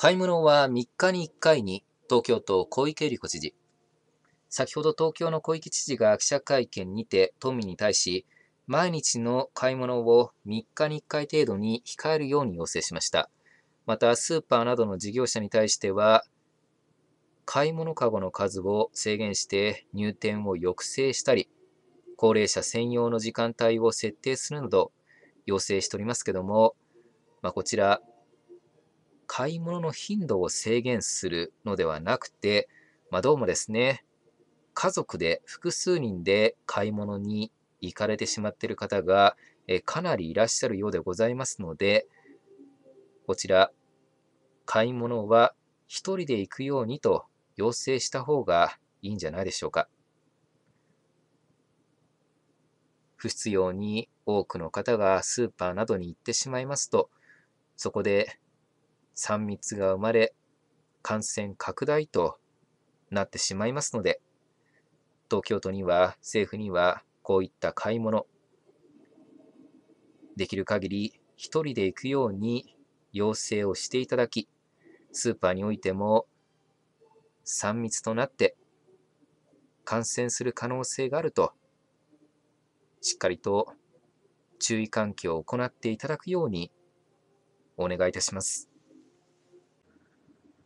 買い物は3日に1回に東京都小池百合子知事。先ほど東京の小池知事が記者会見にて都民に対し、毎日の買い物を3日に1回程度に控えるように要請しました。また、スーパーなどの事業者に対しては、買い物かごの数を制限して入店を抑制したり、高齢者専用の時間帯を設定するなど要請しておりますけども、まあ、こちら、買い物の頻度を制限するのではなくて、まあ、どうもですね、家族で複数人で買い物に行かれてしまっている方が、えかなりいらっしゃるようでございますので、こちら、買い物は1人で行くようにと要請した方がいいんじゃないでしょうか。不必要に多くの方がスーパーなどに行ってしまいますと、そこで3密が生まれ、感染拡大となってしまいますので、東京都には、政府には、こういった買い物、できる限り1人で行くように要請をしていただき、スーパーにおいても3密となって感染する可能性があると、しっかりと注意喚起を行っていただくようにお願いいたします。